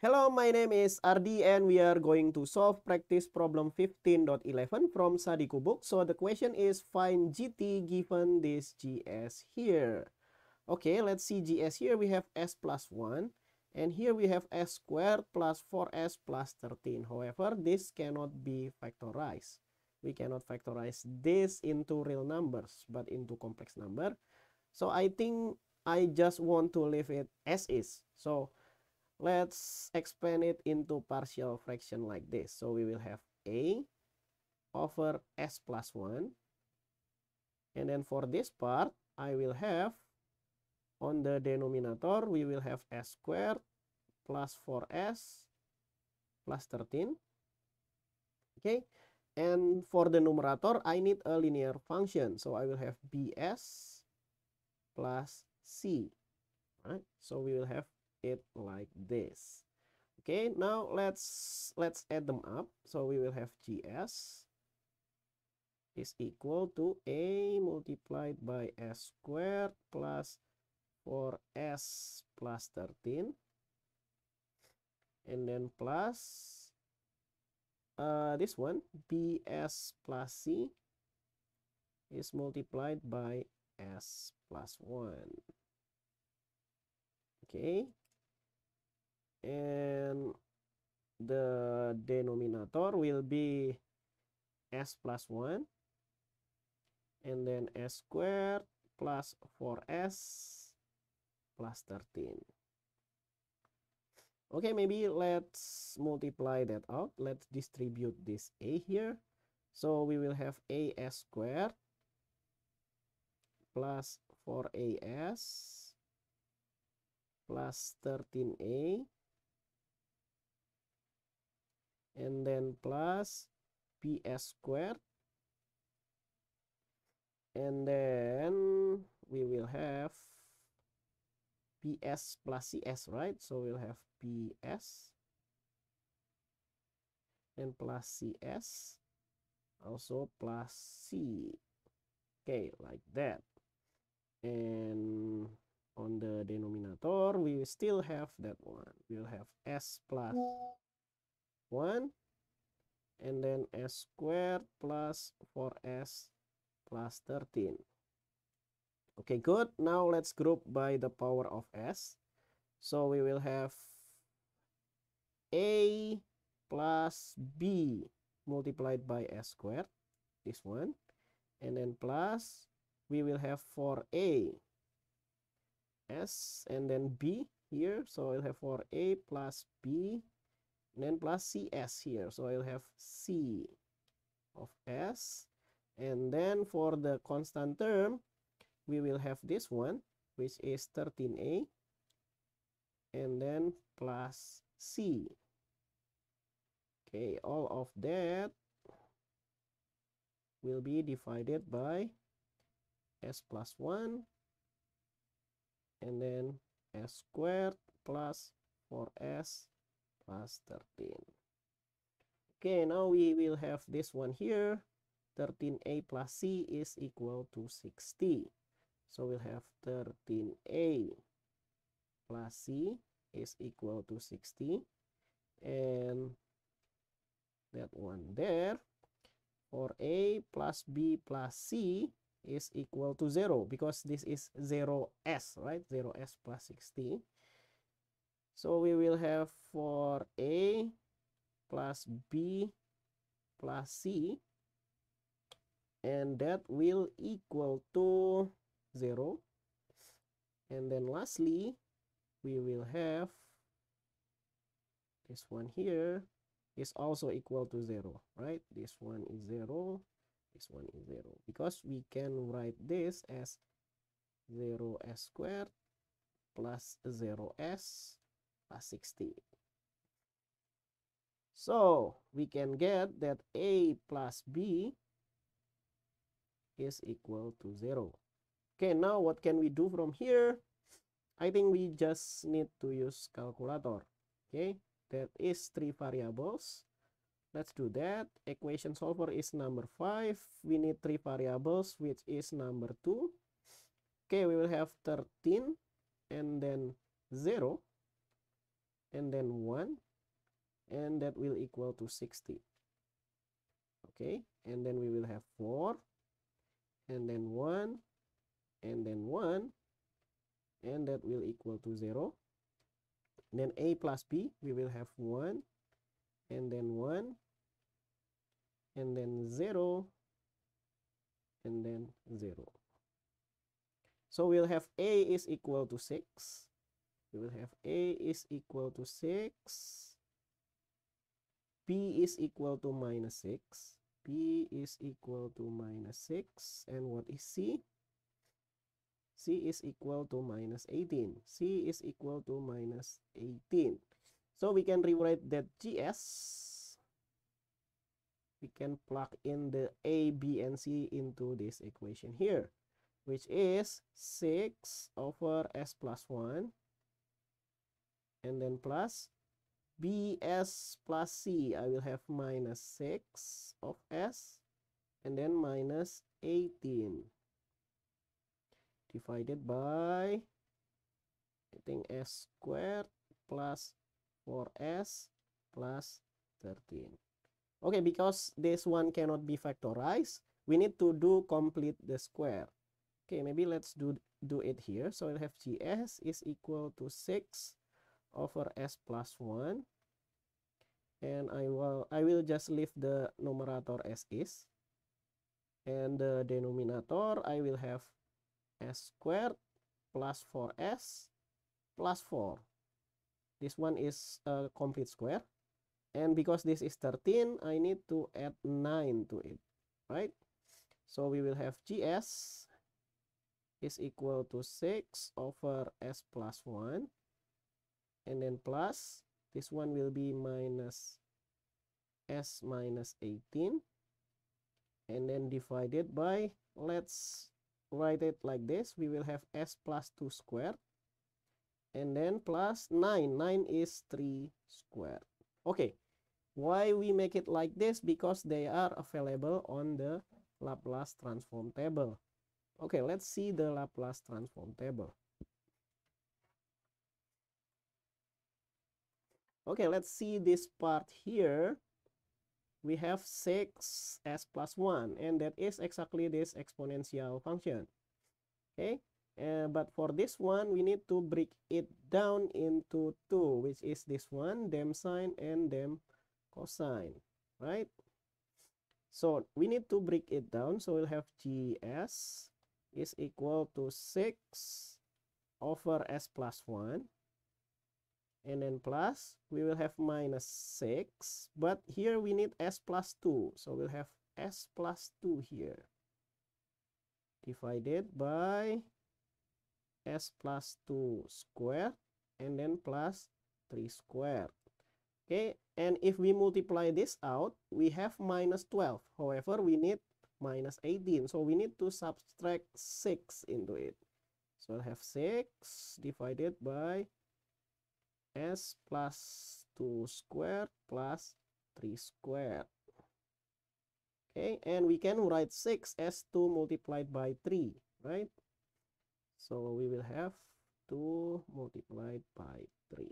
Hello, my name is Ardi and we are going to solve practice problem 15.11 from Sadiku book. So the question is find GT given this GS here. Okay, let's see GS here. We have S plus 1 and here we have S squared plus 4S plus 13. However, this cannot be factorized. We cannot factorize this into real numbers but into complex number. So I think I just want to leave it as is. So Let's expand it into partial fraction like this. So we will have a over s plus 1. And then for this part, I will have on the denominator, we will have s squared plus 4s plus 13. Okay. And for the numerator, I need a linear function. So I will have bs plus c. right. So we will have it like this okay now let's let's add them up so we will have gs is equal to a multiplied by s squared plus 4s plus 13 and then plus uh, this one bs plus c is multiplied by s plus 1 okay and the denominator will be s plus 1 and then s squared plus 4s plus 13 okay maybe let's multiply that out let's distribute this a here so we will have a s squared plus 4as plus 13a and then plus ps squared and then we will have ps plus cs right so we'll have ps and plus cs also plus c okay like that and on the denominator we still have that one we'll have s plus 1 and then s squared plus 4s plus 13 okay good now let's group by the power of s so we will have a plus b multiplied by s squared this one and then plus we will have 4a s and then b here so we will have 4a plus b then plus cs here so i'll have c of s and then for the constant term we will have this one which is 13a and then plus c okay all of that will be divided by s plus 1 and then s squared plus 4s plus 13 okay now we will have this one here 13a plus c is equal to 60 so we'll have 13a plus c is equal to 60 and that one there or a plus b plus c is equal to 0 because this is 0s right 0s plus 60 so we will have for A plus B plus C and that will equal to 0 and then lastly we will have this one here is also equal to 0 right this one is 0 this one is 0 because we can write this as 0s squared plus 0s plus 60. So we can get that A plus B is equal to 0. Okay, now what can we do from here? I think we just need to use calculator. Okay, that is three variables. Let's do that. Equation solver is number 5. We need three variables, which is number 2. Okay, we will have 13 and then 0 and then 1 and that will equal to 60 okay and then we will have 4 and then 1 and then 1 and that will equal to 0 and then a plus b we will have 1 and then 1 and then 0 and then 0 so we'll have a is equal to 6 we will have a is equal to 6 b is equal to minus 6 b is equal to minus 6 and what is c c is equal to minus 18 c is equal to minus 18 so we can rewrite that gs we can plug in the a b and c into this equation here which is 6 over s plus 1 and then plus bs plus c i will have minus 6 of s and then minus 18 divided by i think s squared plus 4s plus 13 okay because this one cannot be factorized we need to do complete the square okay maybe let's do do it here so i have gs is equal to 6 over s plus 1 and I will I will just leave the numerator as is and the denominator I will have s squared plus 4s plus 4 this one is a complete square and because this is 13 I need to add 9 to it right so we will have gs is equal to 6 over s plus 1 and then plus this one will be minus s minus 18 and then divided by let's write it like this we will have s plus 2 squared and then plus 9 9 is 3 squared okay why we make it like this because they are available on the Laplace transform table okay let's see the Laplace transform table Okay, let's see this part here. We have 6s plus 1, and that is exactly this exponential function. Okay, uh, but for this one, we need to break it down into two, which is this one, dem sine and dem cosine, right? So we need to break it down. So we'll have gs is equal to 6 over s plus 1 and then plus we will have minus 6 but here we need s plus 2 so we'll have s plus 2 here divided by s plus 2 squared and then plus 3 squared okay and if we multiply this out we have minus 12 however we need minus 18 so we need to subtract 6 into it so we'll have 6 divided by s plus 2 squared plus 3 squared. Okay, and we can write 6 as 2 multiplied by 3, right? So we will have 2 multiplied by 3.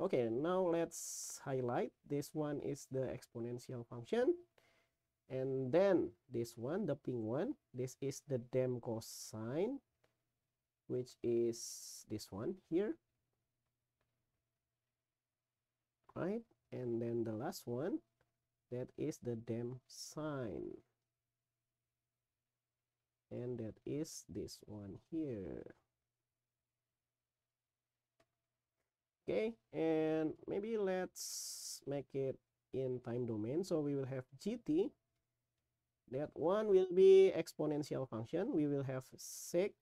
Okay, now let's highlight. This one is the exponential function. And then this one, the pink one, this is the damn cosine, which is this one here. right and then the last one that is the damn sign and that is this one here okay and maybe let's make it in time domain so we will have gt that one will be exponential function we will have 6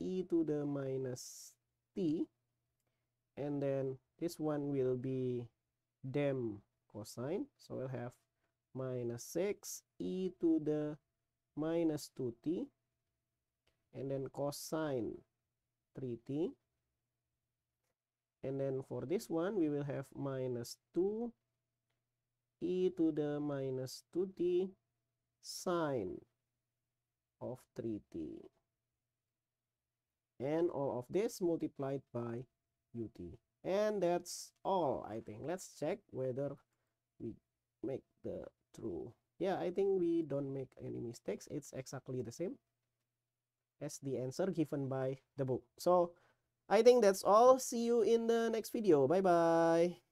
e to the minus t and then this one will be them cosine. So we will have minus 6 e to the minus 2t and then cosine 3t and then for this one we will have minus 2 e to the minus 2t sine of 3t and all of this multiplied by ut and that's all i think let's check whether we make the true yeah i think we don't make any mistakes it's exactly the same as the answer given by the book so i think that's all see you in the next video bye bye